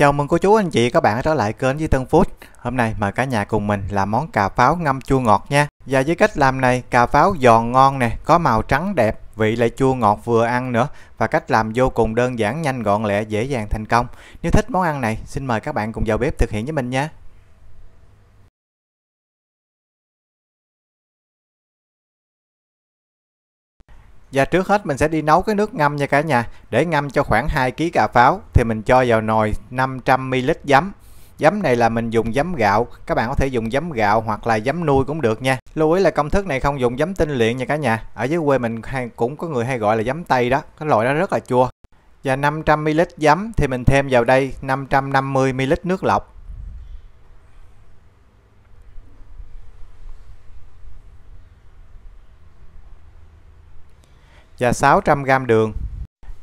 Chào mừng cô chú anh chị các bạn trở lại kênh với Tân Food. Hôm nay mời cả nhà cùng mình làm món cà pháo ngâm chua ngọt nha. Và với cách làm này, cà pháo giòn ngon nè, có màu trắng đẹp, vị lại chua ngọt vừa ăn nữa và cách làm vô cùng đơn giản, nhanh gọn lẹ, dễ dàng thành công. Nếu thích món ăn này, xin mời các bạn cùng vào bếp thực hiện với mình nha. Và trước hết mình sẽ đi nấu cái nước ngâm nha cả nhà. Để ngâm cho khoảng 2 kg cà pháo thì mình cho vào nồi 500 ml giấm. Giấm này là mình dùng giấm gạo, các bạn có thể dùng giấm gạo hoặc là giấm nuôi cũng được nha. Lưu ý là công thức này không dùng giấm tinh luyện nha cả nhà. Ở dưới quê mình hay, cũng có người hay gọi là giấm tây đó, cái loại đó rất là chua. Và 500 ml giấm thì mình thêm vào đây 550 ml nước lọc. và 600 g đường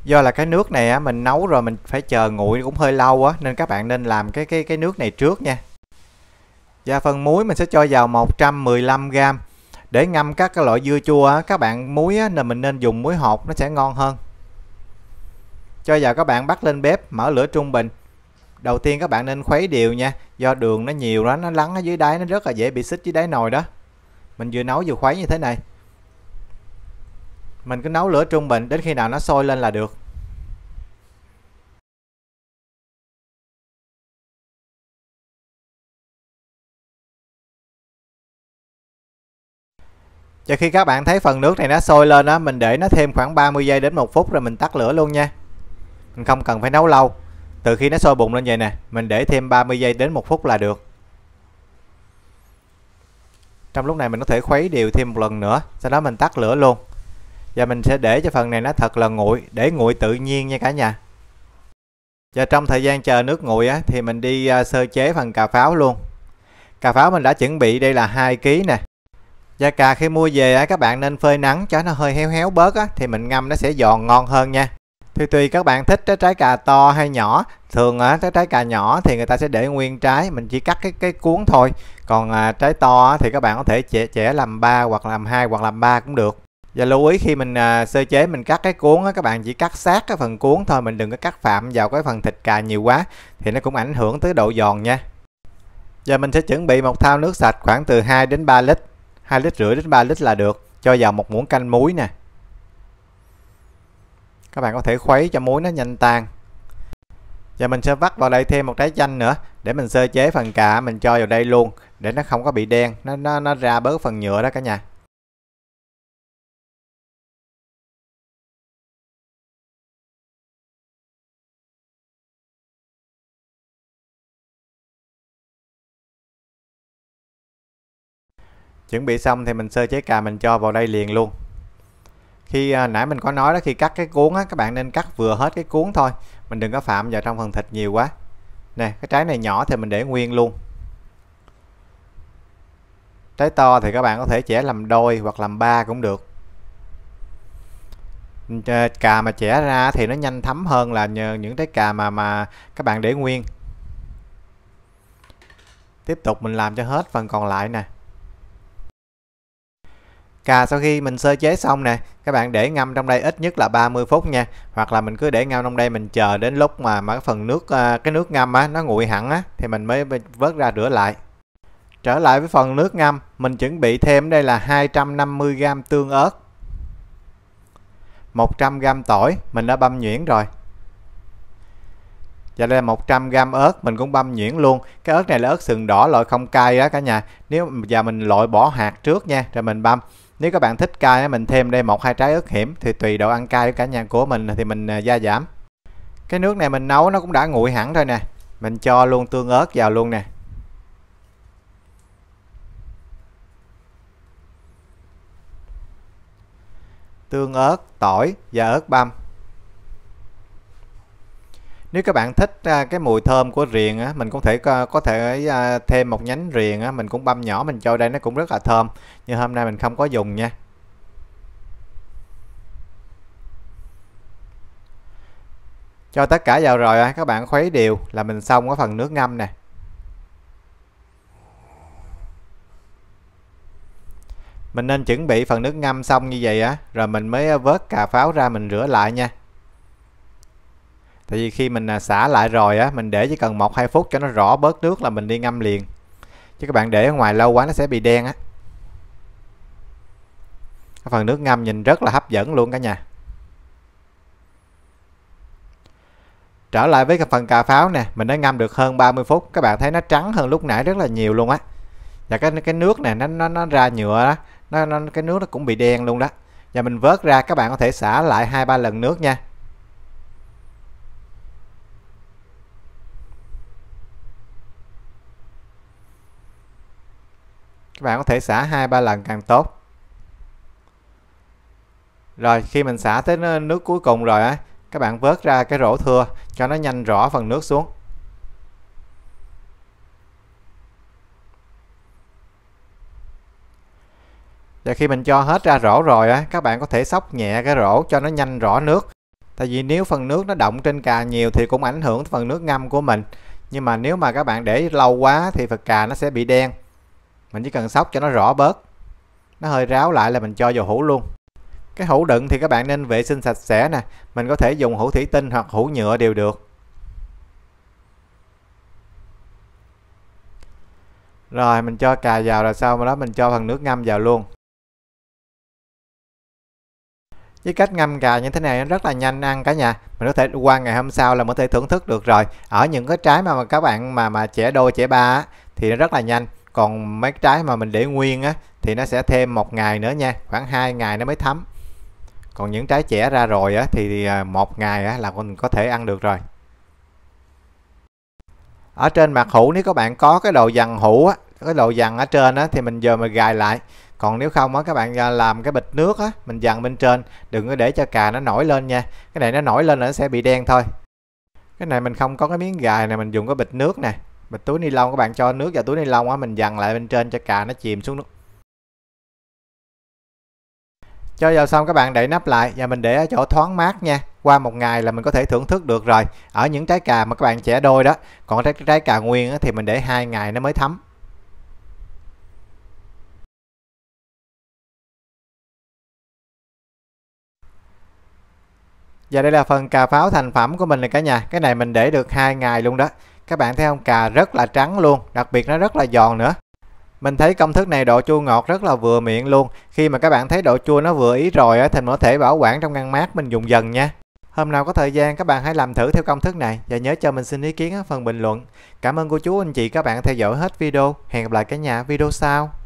do là cái nước này á, mình nấu rồi mình phải chờ nguội cũng hơi lâu á nên các bạn nên làm cái cái cái nước này trước nha và phần muối mình sẽ cho vào 115 g để ngâm các cái loại dưa chua á, các bạn muối á, là mình nên dùng muối hột nó sẽ ngon hơn cho vào các bạn bắt lên bếp mở lửa trung bình đầu tiên các bạn nên khuấy đều nha do đường nó nhiều đó nó lắng ở dưới đáy nó rất là dễ bị xích dưới đáy nồi đó mình vừa nấu vừa khuấy như thế này mình cứ nấu lửa trung bình đến khi nào nó sôi lên là được cho khi các bạn thấy phần nước này nó sôi lên á, mình để nó thêm khoảng 30 giây đến 1 phút rồi mình tắt lửa luôn nha. Mình không cần phải nấu lâu. Từ khi nó sôi bùng lên vậy nè, mình để thêm 30 giây đến 1 phút là được. Trong lúc này mình có thể khuấy đều thêm một lần nữa, sau đó mình tắt lửa luôn và mình sẽ để cho phần này nó thật là nguội để nguội tự nhiên nha cả nhà và trong thời gian chờ nước nguội á, thì mình đi à, sơ chế phần cà pháo luôn cà pháo mình đã chuẩn bị đây là 2 kg nè da cà khi mua về á, các bạn nên phơi nắng cho nó hơi héo héo bớt á, thì mình ngâm nó sẽ giòn ngon hơn nha thì tùy các bạn thích trái cà to hay nhỏ thường á, trái cà nhỏ thì người ta sẽ để nguyên trái mình chỉ cắt cái cái cuốn thôi còn à, trái to á, thì các bạn có thể chẻ, chẻ làm ba hoặc làm hai hoặc làm ba cũng được và dạ, lưu ý khi mình à, sơ chế mình cắt cái cuốn á, các bạn chỉ cắt sát cái phần cuốn thôi mình đừng có cắt phạm vào cái phần thịt cà nhiều quá thì nó cũng ảnh hưởng tới độ giòn nha giờ mình sẽ chuẩn bị một thao nước sạch khoảng từ 2 đến 3 lít 2 lít rưỡi đến 3 lít là được cho vào một muỗng canh muối nè các bạn có thể khuấy cho muối nó nhanh tan và mình sẽ vắt vào đây thêm một trái chanh nữa để mình sơ chế phần cà mình cho vào đây luôn để nó không có bị đen nó nó nó ra bớt phần nhựa đó cả nhà chuẩn bị xong thì mình sơ chế cà mình cho vào đây liền luôn khi à, nãy mình có nói đó khi cắt cái cuốn á các bạn nên cắt vừa hết cái cuốn thôi mình đừng có phạm vào trong phần thịt nhiều quá nè cái trái này nhỏ thì mình để nguyên luôn trái to thì các bạn có thể chẻ làm đôi hoặc làm ba cũng được à, cà mà chẻ ra thì nó nhanh thấm hơn là nhờ những trái cà mà mà các bạn để nguyên tiếp tục mình làm cho hết phần còn lại nè Cà sau khi mình sơ chế xong nè, các bạn để ngâm trong đây ít nhất là 30 phút nha. Hoặc là mình cứ để ngâm trong đây mình chờ đến lúc mà mà cái phần nước à, cái nước ngâm á nó nguội hẳn á thì mình mới vớt ra rửa lại. Trở lại với phần nước ngâm, mình chuẩn bị thêm đây là 250 g tương ớt. 100 g tỏi mình đã băm nhuyễn rồi. Và đây là 100 g ớt mình cũng băm nhuyễn luôn. Cái ớt này là ớt sừng đỏ loại không cay đó cả nhà. Nếu giờ mình loại bỏ hạt trước nha rồi mình băm nếu các bạn thích cay mình thêm đây một hai trái ớt hiểm thì tùy độ ăn cay của cả nhà của mình thì mình à, gia giảm cái nước này mình nấu nó cũng đã nguội hẳn rồi nè mình cho luôn tương ớt vào luôn nè tương ớt tỏi và ớt băm nếu các bạn thích à, cái mùi thơm của riềng á mình cũng thể à, có thể à, thêm một nhánh riềng á mình cũng băm nhỏ mình cho đây nó cũng rất là thơm nhưng hôm nay mình không có dùng nha cho tất cả vào rồi các bạn khuấy đều là mình xong cái phần nước ngâm nè mình nên chuẩn bị phần nước ngâm xong như vậy á rồi mình mới vớt cà pháo ra mình rửa lại nha tại vì khi mình à, xả lại rồi á mình để chỉ cần một hai phút cho nó rõ bớt nước là mình đi ngâm liền chứ các bạn để ở ngoài lâu quá nó sẽ bị đen á cái phần nước ngâm nhìn rất là hấp dẫn luôn cả nhà trở lại với cái phần cà pháo nè mình đã ngâm được hơn 30 phút các bạn thấy nó trắng hơn lúc nãy rất là nhiều luôn á và cái cái nước này nó nó, nó ra nhựa đó nó, nó cái nước nó cũng bị đen luôn đó và mình vớt ra các bạn có thể xả lại hai ba lần nước nha các bạn có thể xả hai ba lần càng tốt rồi khi mình xả tới nước cuối cùng rồi á các bạn vớt ra cái rổ thừa cho nó nhanh rõ phần nước xuống và khi mình cho hết ra rổ rồi á các bạn có thể sóc nhẹ cái rổ cho nó nhanh rõ nước tại vì nếu phần nước nó động trên cà nhiều thì cũng ảnh hưởng phần nước ngâm của mình nhưng mà nếu mà các bạn để lâu quá thì phần cà nó sẽ bị đen mình chỉ cần sóc cho nó rõ bớt nó hơi ráo lại là mình cho vào hũ luôn cái hũ đựng thì các bạn nên vệ sinh sạch sẽ nè mình có thể dùng hũ thủy tinh hoặc hũ nhựa đều được rồi mình cho cà vào là sau đó mình cho phần nước ngâm vào luôn với cách ngâm cà như thế này nó rất là nhanh ăn cả nhà mình có thể qua ngày hôm sau là mình có thể thưởng thức được rồi ở những cái trái mà các bạn mà mà trẻ đôi trẻ ba á, thì nó rất là nhanh còn mấy trái mà mình để nguyên á thì nó sẽ thêm một ngày nữa nha khoảng hai ngày nó mới thấm còn những trái trẻ ra rồi á thì à, một ngày á là mình có thể ăn được rồi ở trên mặt hũ nếu các bạn có cái đồ dằn hũ á cái đồ dằn ở trên á thì mình giờ mình gài lại còn nếu không á các bạn à, làm cái bịch nước á mình dằn bên trên đừng có để cho cà nó nổi lên nha cái này nó nổi lên là nó sẽ bị đen thôi cái này mình không có cái miếng gài này mình dùng cái bịch nước nè mình túi ni lông các bạn cho nước vào túi ni lông á mình dằn lại bên trên cho cà nó chìm xuống nước cho vào xong các bạn đậy nắp lại và mình để ở chỗ thoáng mát nha qua một ngày là mình có thể thưởng thức được rồi ở những trái cà mà các bạn chẻ đôi đó còn trái trái cà nguyên á, thì mình để hai ngày nó mới thấm Và đây là phần cà pháo thành phẩm của mình này cả nhà Cái này mình để được hai ngày luôn đó các bạn thấy không cà rất là trắng luôn đặc biệt nó rất là giòn nữa mình thấy công thức này độ chua ngọt rất là vừa miệng luôn khi mà các bạn thấy độ chua nó vừa ý rồi thì mình có thể bảo quản trong ngăn mát mình dùng dần nha Hôm nào có thời gian các bạn hãy làm thử theo công thức này và nhớ cho mình xin ý kiến ở phần bình luận. Cảm ơn cô chú anh chị các bạn theo dõi hết video. Hẹn gặp lại cả nhà video sau.